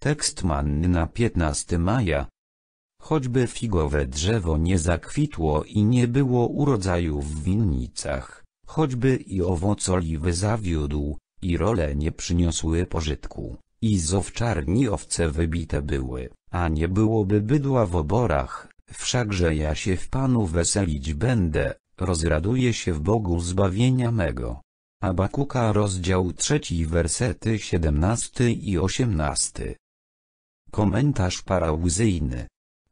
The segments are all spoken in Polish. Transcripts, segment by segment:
Tekst na 15 maja. Choćby figowe drzewo nie zakwitło i nie było urodzaju w winnicach, choćby i owoc oliwy zawiódł, i role nie przyniosły pożytku, i z owczarni owce wybite były, a nie byłoby bydła w oborach, wszakże ja się w Panu weselić będę, rozraduję się w Bogu zbawienia mego. Abakuka rozdział trzeci wersety 17 i 18 Komentarz parauzyjny.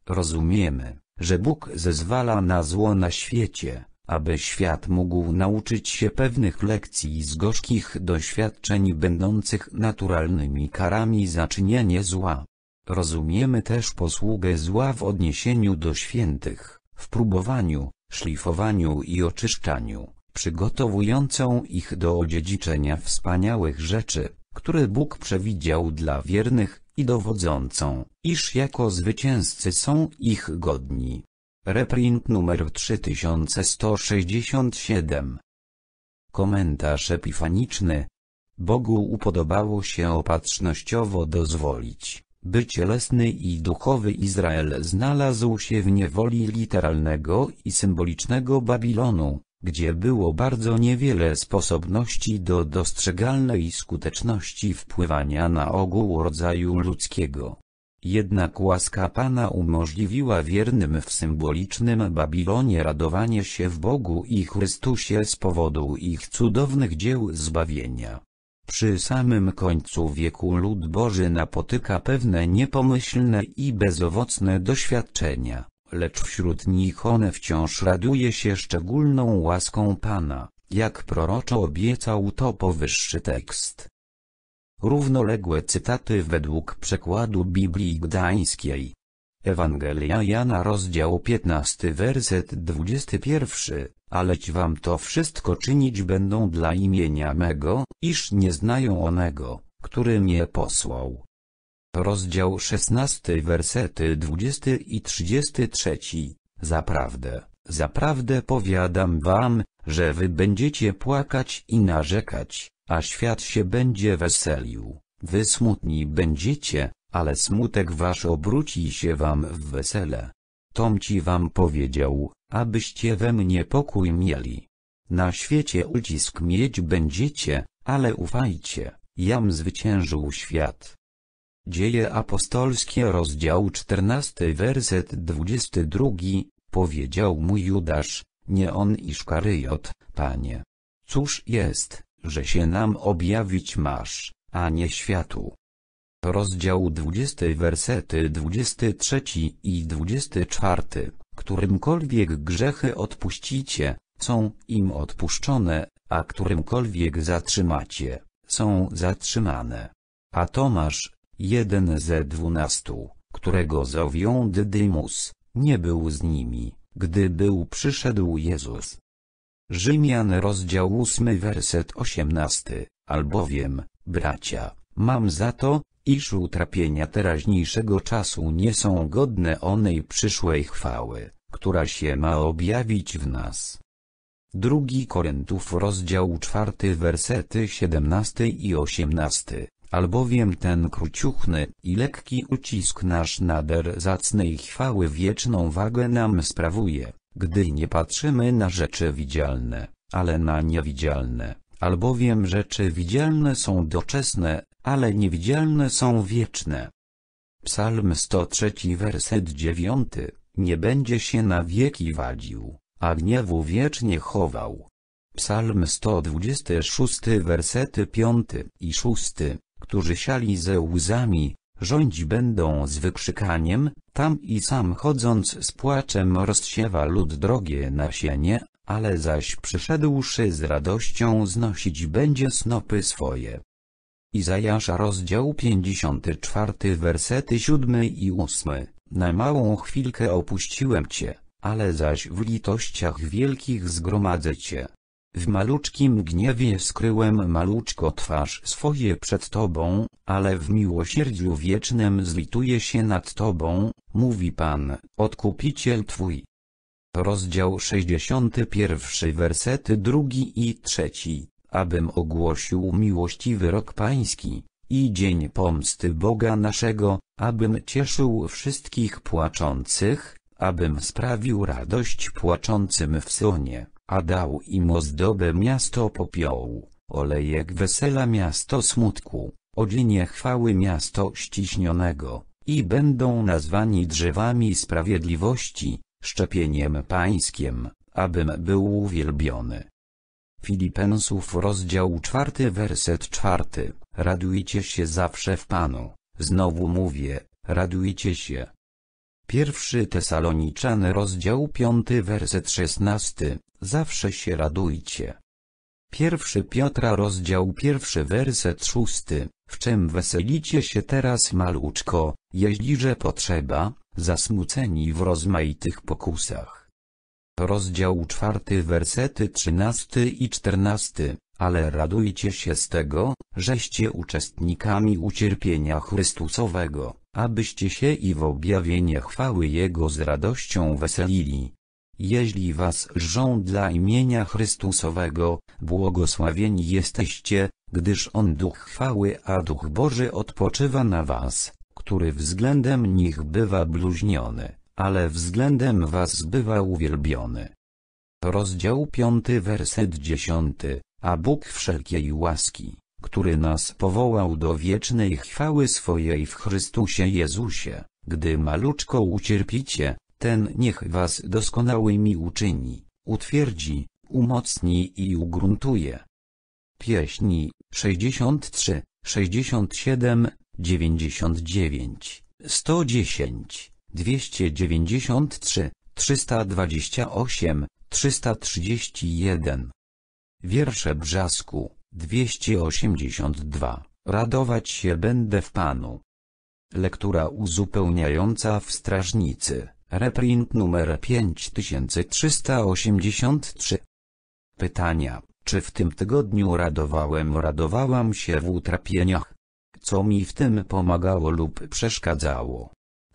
Rozumiemy, że Bóg zezwala na zło na świecie, aby świat mógł nauczyć się pewnych lekcji z gorzkich doświadczeń będących naturalnymi karami za czynienie zła. Rozumiemy też posługę zła w odniesieniu do świętych, w próbowaniu, szlifowaniu i oczyszczaniu, przygotowującą ich do odziedziczenia wspaniałych rzeczy który Bóg przewidział dla wiernych i dowodzącą, iż jako zwycięzcy są ich godni. Reprint numer 3167 Komentarz epifaniczny Bogu upodobało się opatrznościowo dozwolić, by cielesny i duchowy Izrael znalazł się w niewoli literalnego i symbolicznego Babilonu, gdzie było bardzo niewiele sposobności do dostrzegalnej skuteczności wpływania na ogół rodzaju ludzkiego. Jednak łaska Pana umożliwiła wiernym w symbolicznym Babilonie radowanie się w Bogu i Chrystusie z powodu ich cudownych dzieł zbawienia. Przy samym końcu wieku lud Boży napotyka pewne niepomyślne i bezowocne doświadczenia lecz wśród nich one wciąż raduje się szczególną łaską Pana, jak proroczo obiecał to powyższy tekst. Równoległe cytaty według przekładu Biblii Gdańskiej. Ewangelia Jana rozdział 15 werset 21, aleć wam to wszystko czynić będą dla imienia mego, iż nie znają onego, który mnie posłał rozdział 16 wersety 20 i 33. Zaprawdę, zaprawdę powiadam wam, że wy będziecie płakać i narzekać, a świat się będzie weselił, wy smutni będziecie, ale smutek wasz obróci się wam w wesele. Tom ci wam powiedział, abyście we mnie pokój mieli. Na świecie ucisk mieć będziecie, ale ufajcie, jam zwyciężył świat. Dzieje apostolskie rozdział 14 werset 22, powiedział mu Judasz, nie on Iszkaryjot, panie. Cóż jest, że się nam objawić masz, a nie światu. Rozdział 20 wersety 23 i 24, którymkolwiek grzechy odpuścicie, są im odpuszczone, a którymkolwiek zatrzymacie, są zatrzymane. A Tomasz, Jeden ze dwunastu, którego zowią Dydymus, nie był z nimi, gdy był przyszedł Jezus. Rzymian rozdział 8 werset 18, albowiem, bracia, mam za to, iż utrapienia teraźniejszego czasu nie są godne onej przyszłej chwały, która się ma objawić w nas. Drugi Koryntów rozdział 4 wersety 17 i 18 albowiem ten króciuchny i lekki ucisk nasz nader zacnej chwały wieczną wagę nam sprawuje, gdy nie patrzymy na rzeczy widzialne, ale na niewidzialne, albowiem rzeczy widzialne są doczesne, ale niewidzialne są wieczne. Psalm 103 werset 9 Nie będzie się na wieki wadził, a gniewu wiecznie chował. Psalm 126 wersety 5 i 6 którzy siali ze łzami, rządzi będą z wykrzykaniem, tam i sam chodząc z płaczem rozsiewa lud drogie nasienie, ale zaś przyszedłszy z radością znosić będzie snopy swoje. Izajasza rozdział 54 wersety 7 i 8 Na małą chwilkę opuściłem Cię, ale zaś w litościach wielkich zgromadzę Cię, w maluczkim gniewie skryłem maluczko twarz swoje przed Tobą, ale w miłosierdziu wiecznym zlituję się nad Tobą, mówi Pan, Odkupiciel Twój. Rozdział 61 wersety drugi i trzeci, abym ogłosił miłościwy rok Pański, i dzień pomsty Boga naszego, abym cieszył wszystkich płaczących, abym sprawił radość płaczącym w Sonie a dał im ozdobę miasto popiołu, olejek wesela miasto smutku, odzienie chwały miasto ściśnionego, i będą nazwani drzewami sprawiedliwości, szczepieniem pańskiem, abym był uwielbiony. Filipensów rozdział czwarty werset czwarty, radujcie się zawsze w Panu, znowu mówię, radujcie się. Pierwszy Tesaloniczan rozdział 5 werset 16, zawsze się radujcie. Pierwszy Piotra rozdział 1 werset 6, w czym weselicie się teraz maluczko, jeśliże potrzeba, zasmuceni w rozmaitych pokusach. Rozdział czwarty wersety trzynasty i czternasty, ale radujcie się z tego, żeście uczestnikami ucierpienia Chrystusowego, abyście się i w objawienie chwały Jego z radością weselili. Jeśli was żą dla imienia Chrystusowego, błogosławieni jesteście, gdyż On Duch chwały a Duch Boży odpoczywa na was, który względem nich bywa bluźniony ale względem was bywa uwielbiony. Rozdział 5 werset 10, a Bóg wszelkiej łaski, który nas powołał do wiecznej chwały swojej w Chrystusie Jezusie, gdy maluczko ucierpicie, ten niech was doskonałymi uczyni, utwierdzi, umocni i ugruntuje. Pieśni 63, 67, 99, 110 293, 328, 331. Wiersze Brzasku, 282. Radować się będę w Panu. Lektura uzupełniająca w Strażnicy, reprint numer 5383. Pytania, czy w tym tygodniu radowałem radowałam się w utrapieniach? Co mi w tym pomagało lub przeszkadzało?